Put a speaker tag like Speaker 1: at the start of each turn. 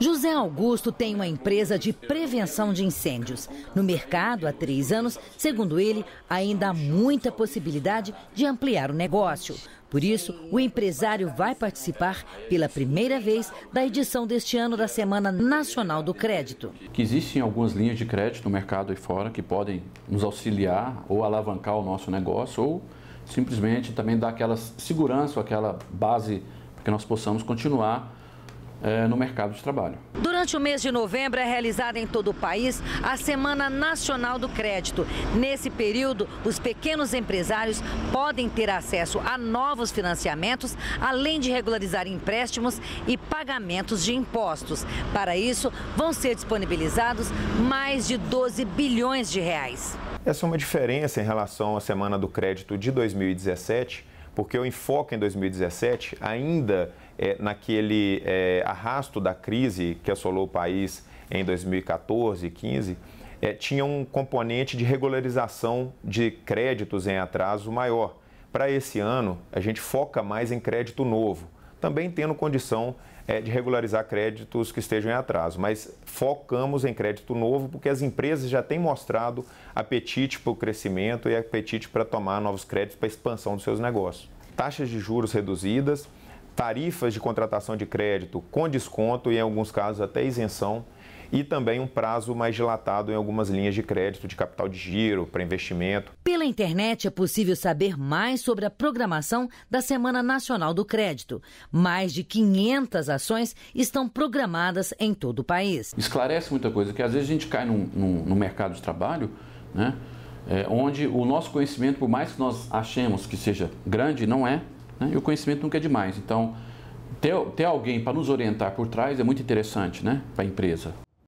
Speaker 1: José Augusto tem uma empresa de prevenção de incêndios. No mercado há três anos, segundo ele, ainda há muita possibilidade de ampliar o negócio. Por isso, o empresário vai participar pela primeira vez da edição deste ano da Semana Nacional do Crédito.
Speaker 2: Que existem algumas linhas de crédito no mercado e fora que podem nos auxiliar ou alavancar o nosso negócio ou simplesmente também dar aquela segurança, aquela base para que nós possamos continuar é, no mercado de trabalho.
Speaker 1: Durante o mês de novembro é realizada em todo o país a Semana Nacional do Crédito. Nesse período, os pequenos empresários podem ter acesso a novos financiamentos, além de regularizar empréstimos e pagamentos de impostos. Para isso, vão ser disponibilizados mais de 12 bilhões de reais.
Speaker 3: Essa é uma diferença em relação à Semana do Crédito de 2017 porque o enfoque em 2017, ainda é, naquele é, arrasto da crise que assolou o país em 2014 e 2015, é, tinha um componente de regularização de créditos em atraso maior. Para esse ano, a gente foca mais em crédito novo também tendo condição é, de regularizar créditos que estejam em atraso. Mas focamos em crédito novo porque as empresas já têm mostrado apetite para o crescimento e apetite para tomar novos créditos para a expansão dos seus negócios. Taxas de juros reduzidas, tarifas de contratação de crédito com desconto e, em alguns casos, até isenção e também um prazo mais dilatado em algumas linhas de crédito de capital de giro para investimento.
Speaker 1: Pela internet é possível saber mais sobre a programação da Semana Nacional do Crédito. Mais de 500 ações estão programadas em todo o país.
Speaker 2: Esclarece muita coisa, que às vezes a gente cai num, num, no mercado de trabalho, né? É, onde o nosso conhecimento, por mais que nós achemos que seja grande, não é, né? e o conhecimento nunca é demais. Então, ter, ter alguém para nos orientar por trás é muito interessante né? para a empresa.